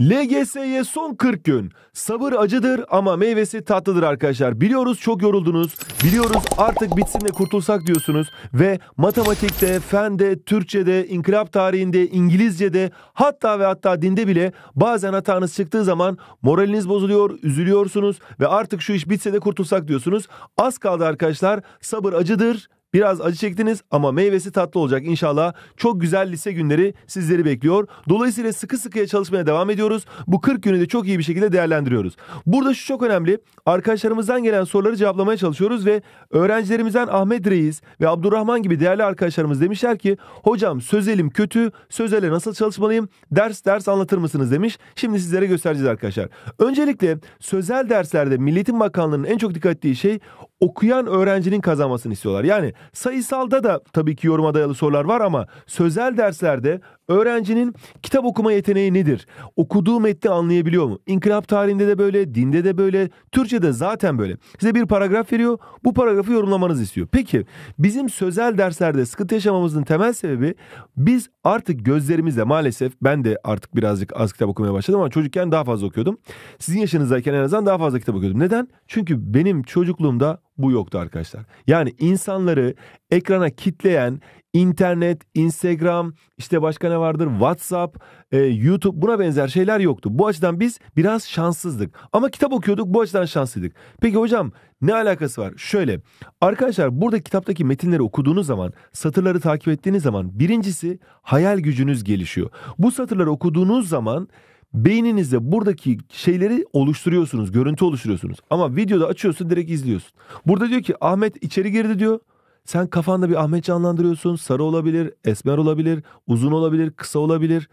LGS'ye son 40 gün. Sabır acıdır ama meyvesi tatlıdır arkadaşlar. Biliyoruz çok yoruldunuz. Biliyoruz artık bitsin de kurtulsak diyorsunuz. Ve matematikte, fende, Türkçede, inkılap tarihinde, İngilizcede hatta ve hatta dinde bile bazen hatanız çıktığı zaman moraliniz bozuluyor, üzülüyorsunuz ve artık şu iş bitse de kurtulsak diyorsunuz. Az kaldı arkadaşlar. Sabır acıdır Biraz acı çektiniz ama meyvesi tatlı olacak inşallah. Çok güzel lise günleri sizleri bekliyor. Dolayısıyla sıkı sıkıya çalışmaya devam ediyoruz. Bu 40 günü de çok iyi bir şekilde değerlendiriyoruz. Burada şu çok önemli. Arkadaşlarımızdan gelen soruları cevaplamaya çalışıyoruz ve öğrencilerimizden Ahmet Reis ve Abdurrahman gibi değerli arkadaşlarımız demişler ki hocam sözelim kötü, sözele nasıl çalışmalıyım, ders ders anlatır mısınız demiş. Şimdi sizlere göstereceğiz arkadaşlar. Öncelikle sözel derslerde Milli Eğitim Bakanlığı'nın en çok dikkat ettiği şey okuyan öğrencinin kazanmasını istiyorlar. Yani sayısalda da tabii ki yoruma dayalı sorular var ama sözel derslerde öğrencinin kitap okuma yeteneği nedir? Okuduğu metni anlayabiliyor mu? İnkılap tarihinde de böyle, dinde de böyle, Türkçe'de zaten böyle. Size bir paragraf veriyor, bu paragrafı yorumlamanız istiyor. Peki bizim sözel derslerde sıkıntı yaşamamızın temel sebebi biz artık gözlerimizle maalesef ben de artık birazcık az kitap okumaya başladım ama çocukken daha fazla okuyordum. Sizin yaşınızdayken en azından daha fazla kitap okuyordum. Neden? Çünkü benim çocukluğumda bu yoktu arkadaşlar. Yani insanları ekrana kitleyen internet, Instagram, işte başka ne vardır? WhatsApp, e, YouTube buna benzer şeyler yoktu. Bu açıdan biz biraz şanssızdık. Ama kitap okuyorduk bu açıdan şanslıydık. Peki hocam ne alakası var? Şöyle arkadaşlar burada kitaptaki metinleri okuduğunuz zaman satırları takip ettiğiniz zaman birincisi hayal gücünüz gelişiyor. Bu satırları okuduğunuz zaman Beyninizde buradaki şeyleri oluşturuyorsunuz, görüntü oluşturuyorsunuz. Ama videoda açıyorsun direkt izliyorsun. Burada diyor ki Ahmet içeri girdi diyor. Sen kafanda bir Ahmet canlandırıyorsun. Sarı olabilir, esmer olabilir, uzun olabilir, kısa olabilir.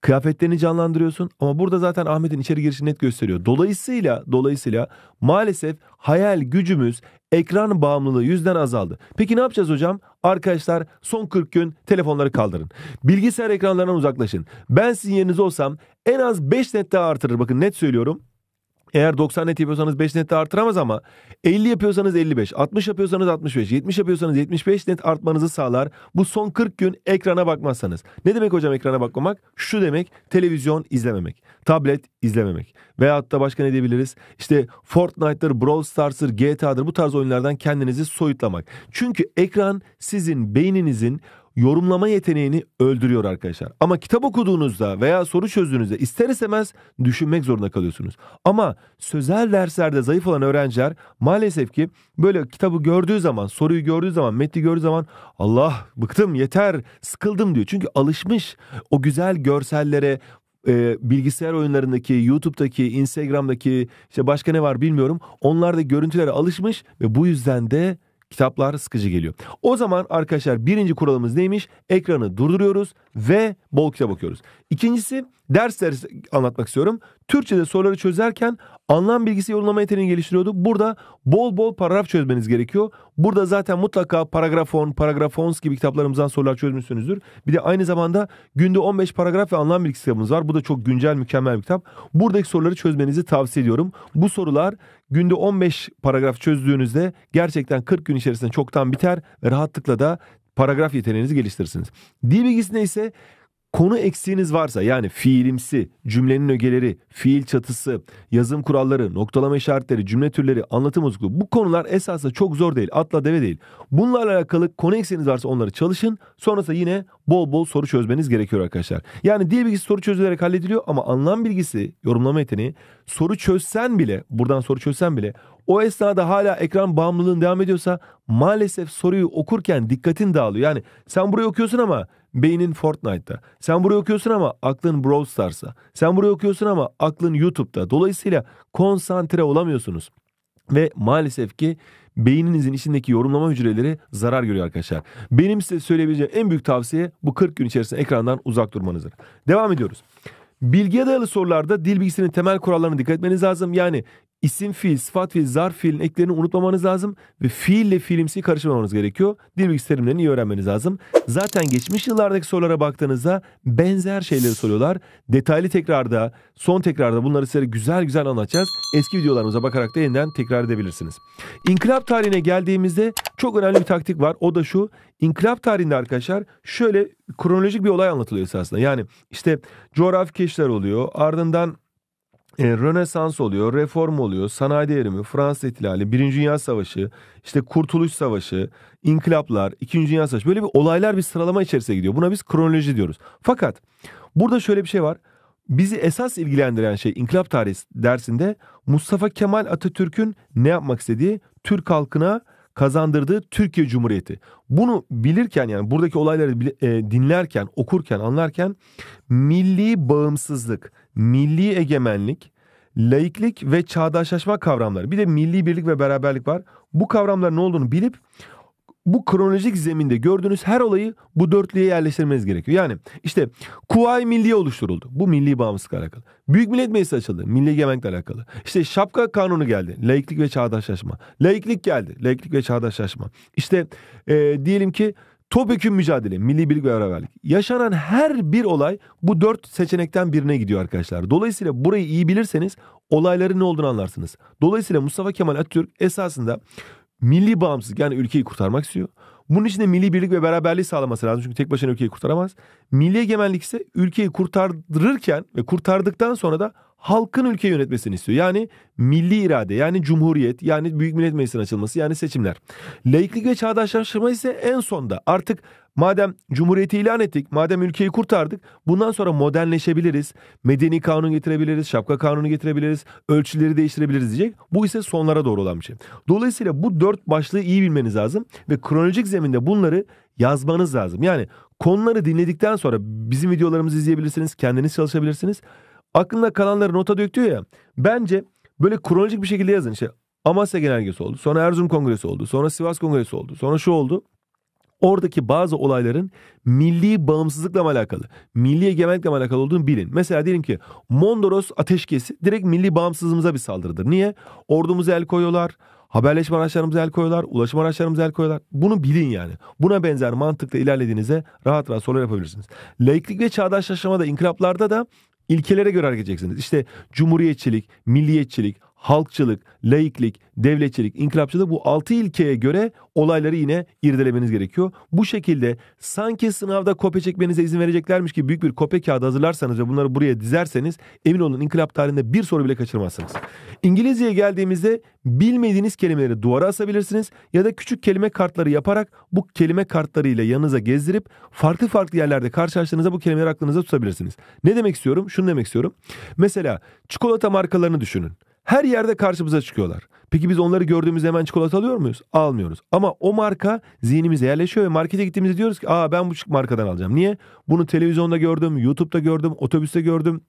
Kıyafetlerini canlandırıyorsun ama burada zaten Ahmet'in içeri girişini net gösteriyor. Dolayısıyla dolayısıyla maalesef hayal gücümüz ekran bağımlılığı yüzden azaldı. Peki ne yapacağız hocam? Arkadaşlar son 40 gün telefonları kaldırın. Bilgisayar ekranlarından uzaklaşın. Ben sizin yeriniz olsam en az 5 net daha artırır. Bakın net söylüyorum. Eğer 90 net yapıyorsanız 5 net de artıramaz ama 50 yapıyorsanız 55, 60 yapıyorsanız 65, 70 yapıyorsanız 75 net artmanızı sağlar. Bu son 40 gün ekrana bakmazsanız. Ne demek hocam ekrana bakmamak? Şu demek televizyon izlememek, tablet izlememek. Veyahut da başka ne diyebiliriz? İşte Fortnite'dır, Brawl Stars'dır, GTA'dır bu tarz oyunlardan kendinizi soyutlamak. Çünkü ekran sizin beyninizin yorumlama yeteneğini öldürüyor arkadaşlar. Ama kitap okuduğunuzda veya soru çözdüğünüzde ister istemez düşünmek zorunda kalıyorsunuz. Ama sözel derslerde zayıf olan öğrenciler maalesef ki böyle kitabı gördüğü zaman, soruyu gördüğü zaman, metni gördüğü zaman Allah bıktım, yeter, sıkıldım diyor. Çünkü alışmış o güzel görsellere, e, bilgisayar oyunlarındaki, YouTube'daki, Instagram'daki işte başka ne var bilmiyorum. Onlar da görüntülere alışmış ve bu yüzden de Kitaplar sıkıcı geliyor. O zaman arkadaşlar birinci kuralımız neymiş? Ekranı durduruyoruz ve bol kitap okuyoruz. İkincisi ders dersleri anlatmak istiyorum. Türkçe'de soruları çözerken anlam bilgisi yorumlama yeteneğini geliştiriyordu. Burada bol bol paragraf çözmeniz gerekiyor. Burada zaten mutlaka paragrafon, paragrafons gibi kitaplarımızdan sorular çözmüşsünüzdür. Bir de aynı zamanda günde 15 paragraf ve anlam bilgisi kitabımız var. Bu da çok güncel, mükemmel bir kitap. Buradaki soruları çözmenizi tavsiye ediyorum. Bu sorular günde 15 paragraf çözdüğünüzde gerçekten 40 gün içerisinde çoktan biter ve rahatlıkla da paragraf yeteneğinizi geliştirirsiniz. Dil bilgisinde ise Konu eksiğiniz varsa yani fiilimsi, cümlenin ögeleri, fiil çatısı, yazım kuralları, noktalama işaretleri, cümle türleri, anlatım bozukluğu bu konular esasında çok zor değil. Atla deve değil. Bunlarla alakalı konu eksiğiniz varsa onları çalışın. Sonrasında yine bol bol soru çözmeniz gerekiyor arkadaşlar. Yani dil bilgisi soru çözülerek hallediliyor ama anlam bilgisi, yorumlama yeteneği soru çözsen bile, buradan soru çözsen bile o esnada hala ekran bağımlılığın devam ediyorsa maalesef soruyu okurken dikkatin dağılıyor. Yani sen burayı okuyorsun ama beynin Fortnite'ta. Sen burayı okuyorsun ama aklın Brawl Stars'ta. Sen burayı okuyorsun ama aklın YouTube'da. Dolayısıyla konsantre olamıyorsunuz. Ve maalesef ki beyninizin içindeki yorumlama hücreleri zarar görüyor arkadaşlar. Benim size söyleyebileceğim en büyük tavsiye bu 40 gün içerisinde ekrandan uzak durmanızdır. Devam ediyoruz. Bilgiye dayalı sorularda dil bilgisinin temel kurallarına dikkat etmeniz lazım. Yani isim fiil, sıfat fiil, zarf fiilin eklerini unutmamanız lazım ve fiille fiilimsi karışmamanız gerekiyor. Dil bilgisi terimlerini iyi öğrenmeniz lazım. Zaten geçmiş yıllardaki sorulara baktığınızda benzer şeyleri soruyorlar. Detaylı tekrarda, son tekrarda bunları size güzel güzel anlatacağız. Eski videolarımıza bakarak da yeniden tekrar edebilirsiniz. İnkılap tarihine geldiğimizde çok önemli bir taktik var. O da şu. İnkılap tarihinde arkadaşlar şöyle kronolojik bir olay anlatılıyor esasında. Yani işte coğrafi keşifler oluyor. Ardından e, Rönesans oluyor, reform oluyor, sanayi devrimi, Fransız ihtilali, Birinci Dünya Savaşı, işte Kurtuluş Savaşı, inkılaplar, İkinci Dünya Savaşı böyle bir olaylar bir sıralama içerisine gidiyor. Buna biz kronoloji diyoruz. Fakat burada şöyle bir şey var. Bizi esas ilgilendiren şey inkılap tarihi dersinde Mustafa Kemal Atatürk'ün ne yapmak istediği, Türk halkına kazandırdığı Türkiye Cumhuriyeti. Bunu bilirken yani buradaki olayları e, dinlerken, okurken, anlarken milli bağımsızlık, milli egemenlik, laiklik ve çağdaşlaşma kavramları. Bir de milli birlik ve beraberlik var. Bu kavramların ne olduğunu bilip bu kronolojik zeminde gördüğünüz her olayı bu dörtlüye yerleştirmeniz gerekiyor. Yani işte Kuvayi Milliye oluşturuldu. Bu milli bağımsızlıkla alakalı. Büyük Millet Meclisi açıldı. Milli egemenlikle alakalı. İşte şapka kanunu geldi. Laiklik ve çağdaşlaşma. Laiklik geldi. Laiklik ve çağdaşlaşma. İşte e, diyelim ki Topyekun mücadele, milli birlik ve beraberlik. Yaşanan her bir olay bu dört seçenekten birine gidiyor arkadaşlar. Dolayısıyla burayı iyi bilirseniz olayların ne olduğunu anlarsınız. Dolayısıyla Mustafa Kemal Atatürk esasında milli bağımsızlık yani ülkeyi kurtarmak istiyor. Bunun için de milli birlik ve beraberliği sağlaması lazım. Çünkü tek başına ülkeyi kurtaramaz. Milli egemenlik ise ülkeyi kurtarırken ve kurtardıktan sonra da halkın ülke yönetmesini istiyor. Yani milli irade, yani cumhuriyet, yani Büyük Millet Meclisi'nin açılması, yani seçimler. Laiklik ve çağdaşlaşma ise en sonda. Artık madem cumhuriyeti ilan ettik, madem ülkeyi kurtardık, bundan sonra modernleşebiliriz. Medeni kanun getirebiliriz, şapka kanunu getirebiliriz, ölçüleri değiştirebiliriz diyecek. Bu ise sonlara doğru olan bir şey. Dolayısıyla bu dört başlığı iyi bilmeniz lazım ve kronolojik zeminde bunları yazmanız lazım. Yani konuları dinledikten sonra bizim videolarımızı izleyebilirsiniz, kendiniz çalışabilirsiniz. Aklında kalanları nota döktüyor ya. Bence böyle kronolojik bir şekilde yazın. İşte Amasya Genelgesi oldu. Sonra Erzurum Kongresi oldu. Sonra Sivas Kongresi oldu. Sonra şu oldu. Oradaki bazı olayların milli bağımsızlıkla mı alakalı, milli egemenlikle mi alakalı olduğunu bilin. Mesela diyelim ki Mondros ateşkesi direkt milli bağımsızlığımıza bir saldırıdır. Niye? Ordumuza el koyuyorlar, haberleşme araçlarımıza el koyuyorlar, ulaşım araçlarımıza el koyuyorlar. Bunu bilin yani. Buna benzer mantıkla ilerlediğinizde rahat rahat sorular yapabilirsiniz. Laiklik ve çağdaşlaşmada, inkılaplarda da ilkelere göre hareket edeceksiniz. İşte cumhuriyetçilik, milliyetçilik, halkçılık, laiklik, devletçilik, inkılapçılık bu 6 ilkeye göre olayları yine irdelemeniz gerekiyor. Bu şekilde sanki sınavda kopya çekmenize izin vereceklermiş ki büyük bir kopya kağıdı hazırlarsanız ve bunları buraya dizerseniz emin olun inkılap tarihinde bir soru bile kaçırmazsınız. İngilizceye geldiğimizde bilmediğiniz kelimeleri duvara asabilirsiniz ya da küçük kelime kartları yaparak bu kelime kartlarıyla yanınıza gezdirip farklı farklı yerlerde karşılaştığınızda bu kelimeleri aklınıza tutabilirsiniz. Ne demek istiyorum? Şunu demek istiyorum. Mesela çikolata markalarını düşünün. Her yerde karşımıza çıkıyorlar. Peki biz onları gördüğümüzde hemen çikolata alıyor muyuz? Almıyoruz. Ama o marka zihnimize yerleşiyor ve markete gittiğimizde diyoruz ki aa ben bu markadan alacağım. Niye? Bunu televizyonda gördüm, YouTube'da gördüm, otobüste gördüm,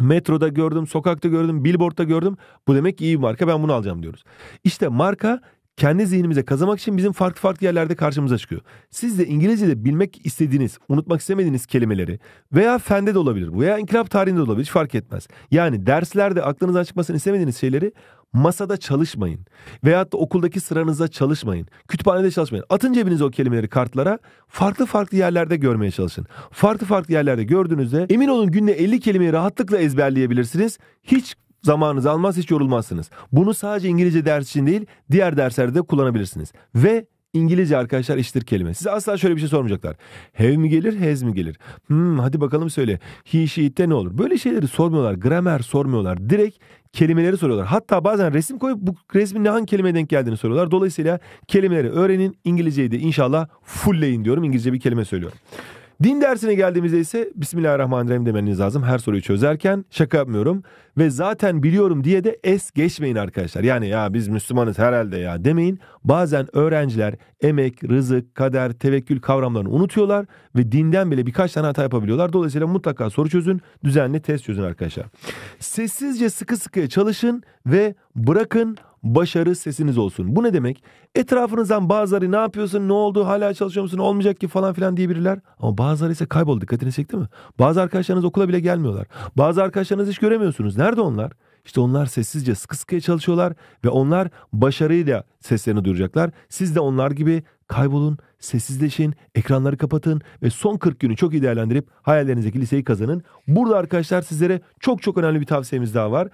metroda gördüm, sokakta gördüm, billboardda gördüm. Bu demek ki iyi bir marka ben bunu alacağım diyoruz. İşte marka kendi zihnimize kazımak için bizim farklı farklı yerlerde karşımıza çıkıyor. Siz de İngilizce'de bilmek istediğiniz, unutmak istemediğiniz kelimeleri veya fende de olabilir bu veya inkılap tarihinde de olabilir hiç fark etmez. Yani derslerde aklınızdan çıkmasını istemediğiniz şeyleri masada çalışmayın. Veyahut da okuldaki sıranızda çalışmayın. Kütüphanede çalışmayın. Atın cebinize o kelimeleri kartlara farklı farklı yerlerde görmeye çalışın. Farklı farklı yerlerde gördüğünüzde emin olun günde 50 kelimeyi rahatlıkla ezberleyebilirsiniz. Hiç zamanınızı almaz hiç yorulmazsınız. Bunu sadece İngilizce ders için değil diğer derslerde de kullanabilirsiniz. Ve İngilizce arkadaşlar iştir kelime. Size asla şöyle bir şey sormayacaklar. Have mi gelir, has mi gelir? Hmm, hadi bakalım söyle. He, she, it'te ne olur? Böyle şeyleri sormuyorlar. Gramer sormuyorlar. Direkt kelimeleri soruyorlar. Hatta bazen resim koyup bu resmin ne hangi kelimeye denk geldiğini soruyorlar. Dolayısıyla kelimeleri öğrenin. İngilizceyi de inşallah fullleyin diyorum. İngilizce bir kelime söylüyorum. Din dersine geldiğimizde ise Bismillahirrahmanirrahim demeniz lazım her soruyu çözerken. Şaka yapmıyorum ve zaten biliyorum diye de es geçmeyin arkadaşlar. Yani ya biz Müslümanız herhalde ya demeyin. Bazen öğrenciler emek, rızık, kader, tevekkül kavramlarını unutuyorlar ve dinden bile birkaç tane hata yapabiliyorlar. Dolayısıyla mutlaka soru çözün, düzenli test çözün arkadaşlar. Sessizce sıkı sıkıya çalışın ve bırakın başarı sesiniz olsun. Bu ne demek? Etrafınızdan bazıları ne yapıyorsun, ne oldu, hala çalışıyor musun, olmayacak ki falan filan diyebilirler. Ama bazıları ise kayboldu. Dikkatini çekti mi? Bazı arkadaşlarınız okula bile gelmiyorlar. Bazı arkadaşlarınız hiç göremiyorsunuz. Nerede onlar? İşte onlar sessizce sıkı sıkıya çalışıyorlar ve onlar başarıyla seslerini duyuracaklar. Siz de onlar gibi kaybolun, sessizleşin, ekranları kapatın ve son 40 günü çok iyi değerlendirip hayallerinizdeki liseyi kazanın. Burada arkadaşlar sizlere çok çok önemli bir tavsiyemiz daha var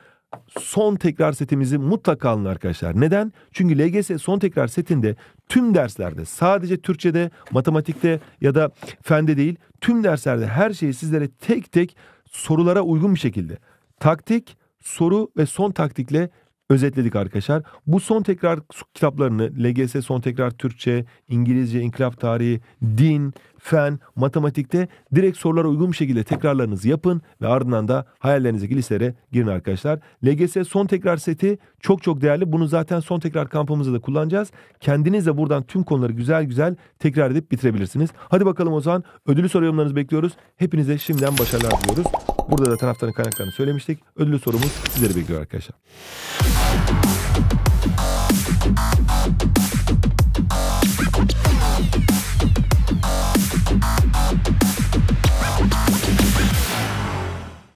son tekrar setimizi mutlaka alın arkadaşlar. Neden? Çünkü LGS son tekrar setinde tüm derslerde sadece Türkçe'de, matematikte ya da fende değil tüm derslerde her şeyi sizlere tek tek sorulara uygun bir şekilde taktik, soru ve son taktikle özetledik arkadaşlar. Bu son tekrar kitaplarını LGS son tekrar Türkçe, İngilizce, İnkılap Tarihi, Din, fen, matematikte direkt sorulara uygun bir şekilde tekrarlarınızı yapın ve ardından da hayallerinizdeki listelere girin arkadaşlar. LGS son tekrar seti çok çok değerli. Bunu zaten son tekrar kampımızda da kullanacağız. Kendiniz de buradan tüm konuları güzel güzel tekrar edip bitirebilirsiniz. Hadi bakalım o zaman ödülü soru yorumlarınızı bekliyoruz. Hepinize şimdiden başarılar diliyoruz. Burada da taraftarın kaynaklarını söylemiştik. Ödülü sorumuz sizleri bekliyor arkadaşlar.